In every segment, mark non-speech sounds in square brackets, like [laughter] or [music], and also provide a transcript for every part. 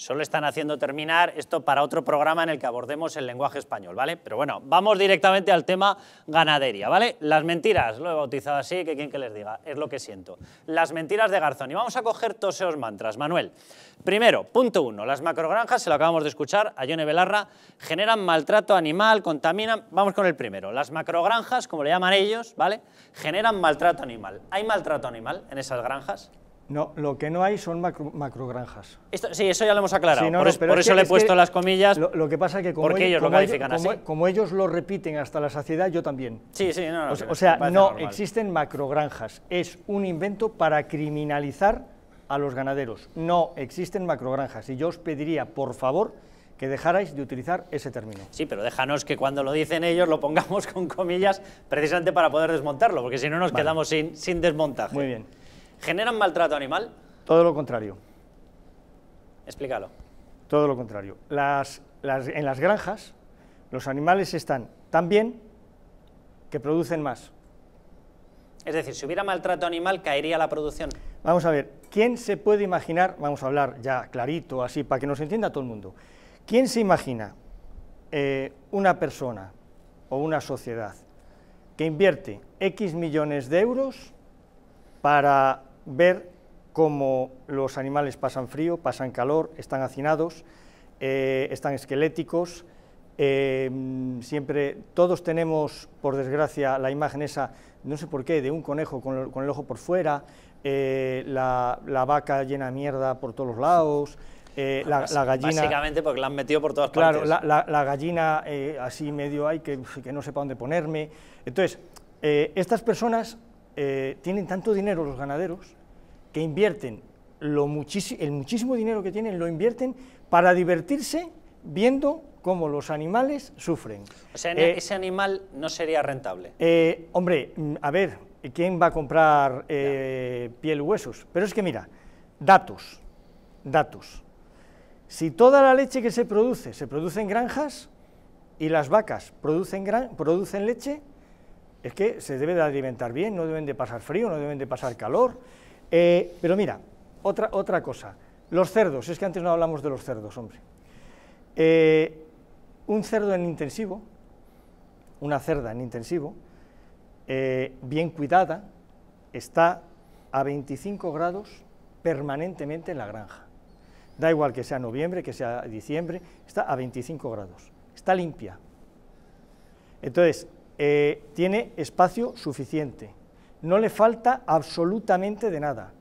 Solo están haciendo terminar esto para otro programa en el que abordemos el lenguaje español, ¿vale? Pero bueno, vamos directamente al tema ganadería, ¿vale? Las mentiras, lo he bautizado así, que quien que les diga, es lo que siento. Las mentiras de Garzón. Y vamos a coger toseos mantras, Manuel. Primero, punto uno, las macrogranjas, se lo acabamos de escuchar a Yone Belarra, generan maltrato animal, contaminan... Vamos con el primero. Las macrogranjas, como le llaman ellos, ¿vale? Generan maltrato animal. ¿Hay maltrato animal en esas granjas? No, lo que no hay son macro, macrogranjas. Esto, sí, eso ya lo hemos aclarado. por, eso le he puesto las comillas. Lo, que pasa es que como, ellos, lo e, como, ellos lo repiten hasta la saciedad, yo también. Sí, sí, no. no o, sea, no existen macrogranjas. Es un invento para criminalizar a los ganaderos. No existen macrogranjas. Y yo os pediría, por favor, que dejarais de utilizar ese término. Sí, pero déjanos que cuando lo dicen ellos lo pongamos con comillas precisamente para poder desmontarlo, porque si no nos quedamos sin, sin desmontaje. Muy bien. ¿Generan maltrato animal? Todo lo contrario. Explícalo. Todo lo contrario. en las granjas los animales están tan bien que producen más. Es decir, si hubiera maltrato animal, caería la producción. Vamos a ver, ¿quién se puede imaginar, vamos a hablar ya clarito, así, para que nos entienda todo el mundo, ¿quién se imagina eh, una persona o una sociedad que invierte X millones de euros para ver cómo los animales pasan frío, pasan calor, están hacinados, eh, están esqueléticos. Eh, siempre todos tenemos, por desgracia, la imagen esa, no sé por qué, de un conejo con el, ojo por fuera, eh, la, vaca llena de mierda por todos los lados. Ah, la, gallina. Básicamente porque la han metido por todas partes. Claro, la, gallina así medio hay que, que, no sepa dónde ponerme. Entonces, estas personas eh, tienen tanto dinero los ganaderos que invierten lo el muchísimo dinero que tienen, lo invierten para divertirse viendo cómo los animales sufren. O sea, eh, ese animal no sería rentable. Eh, hombre, mm, a ver, ¿quién va a comprar eh, piel huesos? Pero es que mira, datos, datos. Si toda la leche que se produce se produce en granjas y las vacas producen leche, es que se debe de alimentar bien, no deben de pasar frío, no deben de pasar calor. Eh, pero mira, otra, otra cosa, los cerdos, es que antes no hablamos de los cerdos, hombre. Eh, un cerdo en intensivo, una cerda en intensivo, eh, bien cuidada, está a 25 grados permanentemente en la granja. Da igual que sea noviembre, que sea diciembre, está a 25 grados, está limpia. Entonces, eh, tiene espacio suficiente, no le falta absolutamente de nada,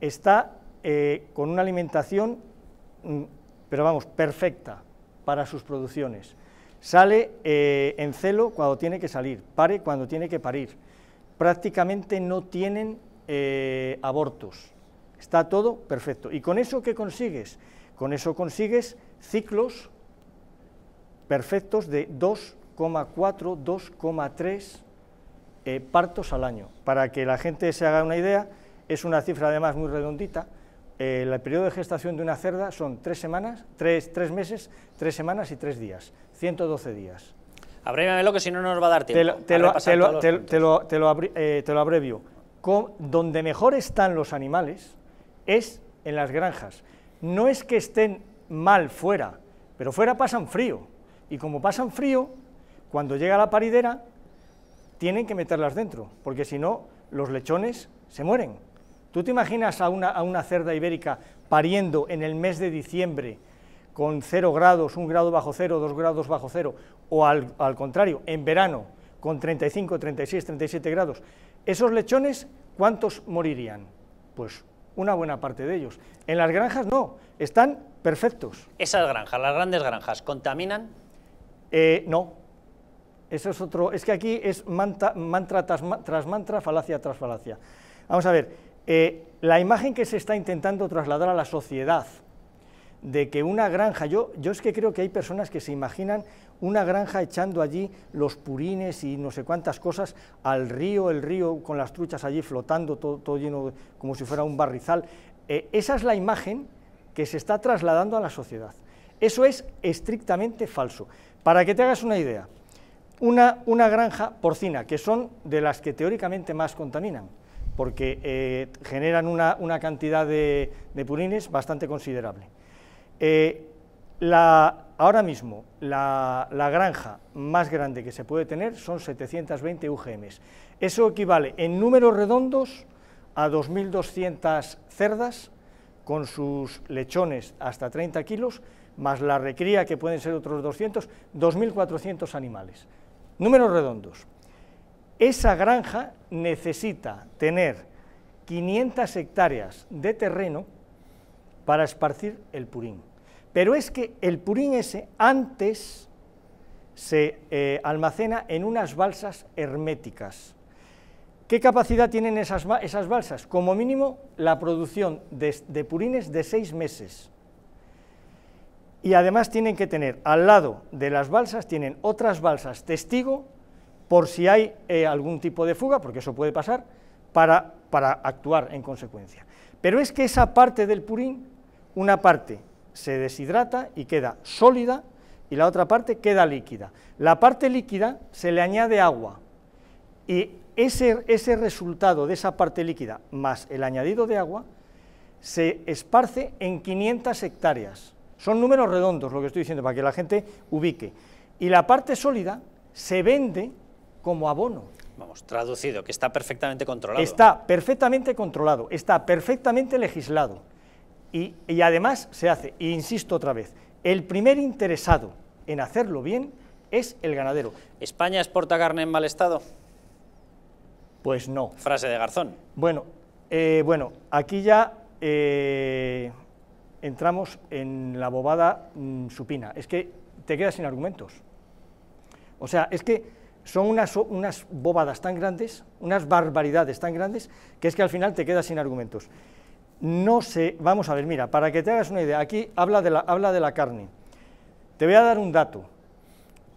está eh, con una alimentación, mm, pero vamos, perfecta para sus producciones, sale eh, en celo cuando tiene que salir, pare cuando tiene que parir, prácticamente no tienen abortos, está todo perfecto. ¿Y con eso qué consigues? Con eso consigues ciclos perfectos de dos 2,4, 2,3 eh, partos al año. Para que la gente se haga una idea, es una cifra además muy redondita. Eh, el periodo de gestación de una cerda son tres semanas, tres, tres meses, tres semanas y tres días, 112 días. lo que si no nos va a dar tiempo. Te lo abrevio. donde mejor están los animales es en las granjas. No es que estén mal fuera, pero fuera pasan frío. Y como pasan frío, cuando llega la paridera, tienen que meterlas dentro, porque si no, los lechones se mueren. ¿Tú te imaginas a una, cerda ibérica pariendo en el mes de diciembre con cero grados, un grado bajo cero, dos grados bajo cero, o al, contrario, en verano, con 35, 36, 37 grados, esos lechones, ¿cuántos morirían? Pues una buena parte de ellos. En las granjas no, están perfectos. Esas granjas, las grandes granjas, ¿contaminan? Eh, no, eso es otro, es que aquí es mantra tras, mantra, falacia tras falacia. Vamos a ver, eh, la imagen que se está intentando trasladar a la sociedad de que una granja, yo, yo es que creo que hay personas que se imaginan una granja echando allí los purines y no sé cuántas cosas al río, el río con las truchas allí flotando, todo, lleno, como si fuera un barrizal. Eh, esa es la imagen que se está trasladando a la sociedad. Eso es estrictamente falso. Para que te hagas una idea, una, granja porcina, que son de las que teóricamente más contaminan, porque eh, generan una, cantidad de, purines bastante considerable. Eh, ahora mismo, la, la, granja más grande que se puede tener son 720 UGMs. Eso equivale, en números redondos, a 2.200 cerdas con sus lechones hasta 30 kilos, más la recría, que pueden ser otros 200, 2.400 animales. Números redondos. Esa granja necesita tener 500 hectáreas de terreno para esparcir el purín. Pero es que el purín ese antes se eh, almacena en unas balsas herméticas. ¿Qué capacidad tienen esas, balsas? Como mínimo la producción de purines de seis meses y además tienen que tener al lado de las balsas, tienen otras balsas testigo por si hay eh, algún tipo de fuga, porque eso puede pasar, para, actuar en consecuencia. Pero es que esa parte del purín, una parte se deshidrata y queda sólida y la otra parte queda líquida. La parte líquida se le añade agua y ese, ese resultado de esa parte líquida más el añadido de agua se esparce en 500 hectáreas son números redondos lo que estoy diciendo para que la gente ubique. Y la parte sólida se vende como abono. Vamos, traducido, que está perfectamente controlado. Está perfectamente controlado, está perfectamente legislado. Y, además se hace, e insisto otra vez, el primer interesado en hacerlo bien es el ganadero. ¿España exporta carne en mal estado? Pues no. Frase de Garzón. Bueno, eh, bueno aquí ya... Eh, entramos en la bobada mm, supina. Es que te quedas sin argumentos. O sea, es que son unas, unas bobadas tan grandes, unas barbaridades tan grandes, que es que al final te quedas sin argumentos. No sé, vamos a ver, mira, para que te hagas una idea, aquí habla de la, habla de la carne. Te voy a dar un dato.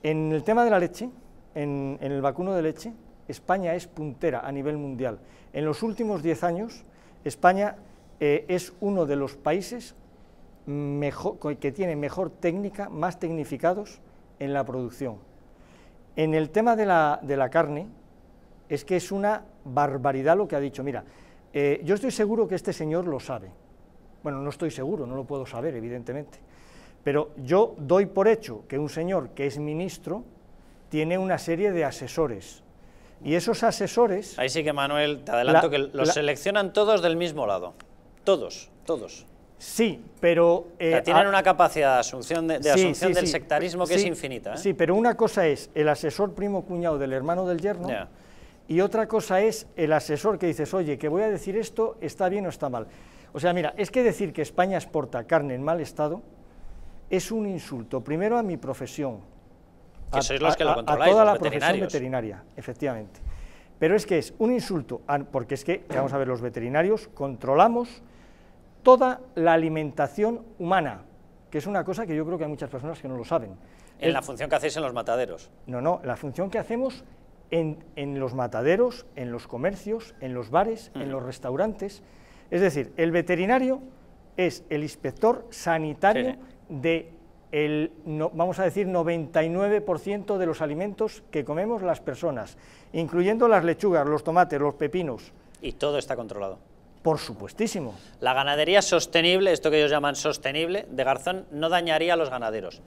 En el tema de la leche, en, el vacuno de leche, España es puntera a nivel mundial. En los últimos 10 años, España eh, es uno de los países mejor, que tiene mejor técnica, más tecnificados en la producción. En el tema de la, de la carne, es que es una barbaridad lo que ha dicho. Mira, eh, yo estoy seguro que este señor lo sabe. Bueno, no estoy seguro, no lo puedo saber, evidentemente. Pero yo doy por hecho que un señor que es ministro tiene una serie de asesores. Y esos asesores... Ahí sí que, Manuel, te adelanto que los seleccionan todos del mismo lado. Todos, todos. Sí, pero... Eh, tienen una capacidad de asunción, de, asunción del sectarismo que es infinita. ¿eh? Sí, pero una cosa es el asesor primo cuñado del hermano del yerno y otra cosa es el asesor que dices, oye, que voy a decir esto, está bien o está mal. O sea, mira, es que decir que España exporta carne en mal estado es un insulto, primero a mi profesión, que sois los que controláis, a toda la profesión veterinaria, efectivamente. Pero es que es un insulto, porque es que, vamos a ver, los veterinarios controlamos toda la alimentación humana, que es una cosa que yo creo que hay muchas personas que no lo saben. En la función que hacéis en los mataderos. No, no, la función que hacemos en, los mataderos, en los comercios, en los bares, en los restaurantes. Es decir, el veterinario es el inspector sanitario de el, no, vamos a decir, 99% de los alimentos que comemos las personas, incluyendo las lechugas, los tomates, los pepinos. Y todo está controlado. Por supuestísimo. La ganadería sostenible, esto que ellos llaman sostenible, de Garzón, no dañaría a los ganaderos.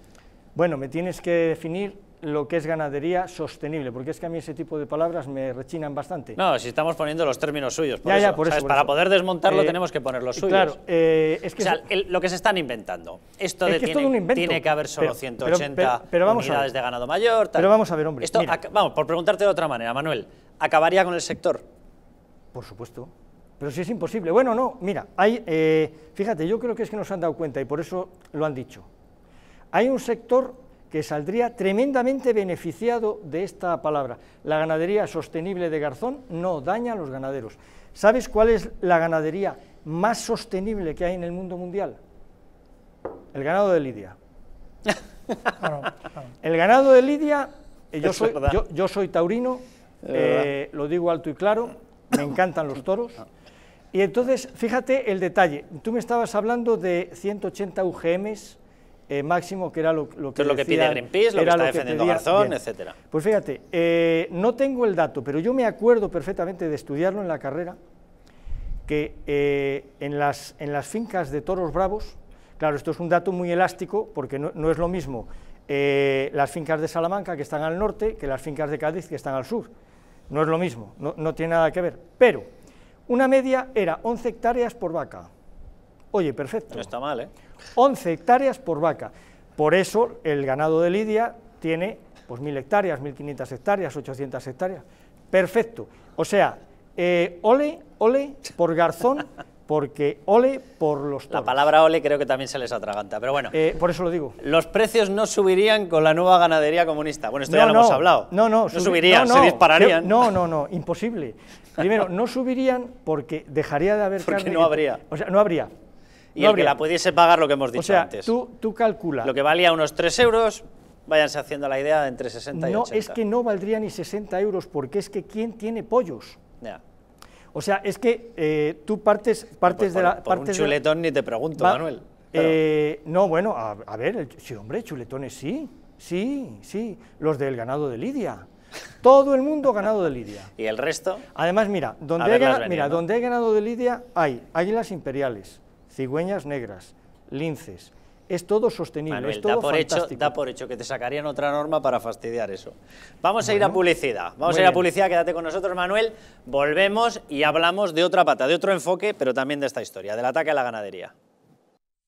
Bueno, me tienes que definir lo que es ganadería sostenible, porque es que a mí ese tipo de palabras me rechinan bastante. No, si estamos poniendo los términos suyos, Para poder desmontarlo eh, tenemos que poner los suyos. Claro, eh, es que... O sea, lo que se están inventando, esto de que tiene, que haber solo 180 unidades de ganado mayor... Tal. Pero vamos a ver, hombre, vamos, por preguntarte de otra manera, Manuel, ¿acabaría con el sector? Por supuesto. Pero si es imposible, bueno, no, mira, hay, eh, fíjate, yo creo que es que nos han dado cuenta y por eso lo han dicho. Hay un sector que saldría tremendamente beneficiado de esta palabra. La ganadería sostenible de Garzón no daña a los ganaderos. ¿Sabes cuál es la ganadería más sostenible que hay en el mundo mundial? El ganado de Lidia. [laughs] el ganado de Lidia, eh, yo soy, taurino, eh, lo digo alto y claro, me encantan los toros. Ah. Y entonces, fíjate el detalle. Tú me estabas hablando de 180 UGMs eh, máximo, que era lo, que, decía, lo que pide Greenpeace, lo que está defendiendo Garzón, etc. Pues fíjate, eh, no tengo el dato, pero yo me acuerdo perfectamente de estudiarlo en la carrera, que eh, en, las, en las fincas de toros bravos, claro, esto es un dato muy elástico, porque no, es lo mismo las fincas de Salamanca, que están al norte, que las fincas de Cádiz, que están al sur. No es lo mismo, no, no tiene nada que ver. Pero una media era 11 hectáreas por vaca. Oye, perfecto. No está mal, ¿eh? 11 hectáreas por vaca. Por eso el ganado de Lidia tiene pues 1.000 hectáreas, 1.500 hectáreas, 800 hectáreas. Perfecto. O sea, eh, ole, ole por garzón, porque ole por los La palabra ole creo que también se les atraganta, pero bueno. Eh, por eso lo digo. Los precios no subirían con la nueva ganadería comunista. Bueno, esto ya lo hemos hablado. No, no. No subirían, se dispararían. No, no, no, imposible. Primero, no subirían porque dejaría de haber porque no habría. O sea, no habría. Y el que la pudiese pagar, lo que hemos dicho o sea, antes. Tú, tú calcula. Lo que valía unos 3 euros, váyanse haciendo la idea entre 60 y no, No, es que no valdría ni 60 euros, porque es que ¿quién tiene pollos? O sea, es que eh, tú partes, pues partes de la... Por un chuletón ni te pregunto, Manuel. Eh, no, bueno, a, ver, sí, hombre, chuletones sí, sí, sí, los del ganado de Lidia. Todo el mundo ganado de lidia. ¿Y el resto? Además, mira, donde, mira, donde hay ganado de lidia hay águilas imperiales, cigüeñas negras, linces. Es todo sostenible, es todo da por Hecho, da por hecho que te sacarían otra norma para fastidiar eso. Vamos a ir a publicidad. Vamos a ir a publicidad, quédate con nosotros, Manuel. Volvemos y hablamos de otra pata, de otro enfoque, pero también de esta historia, del ataque a la ganadería.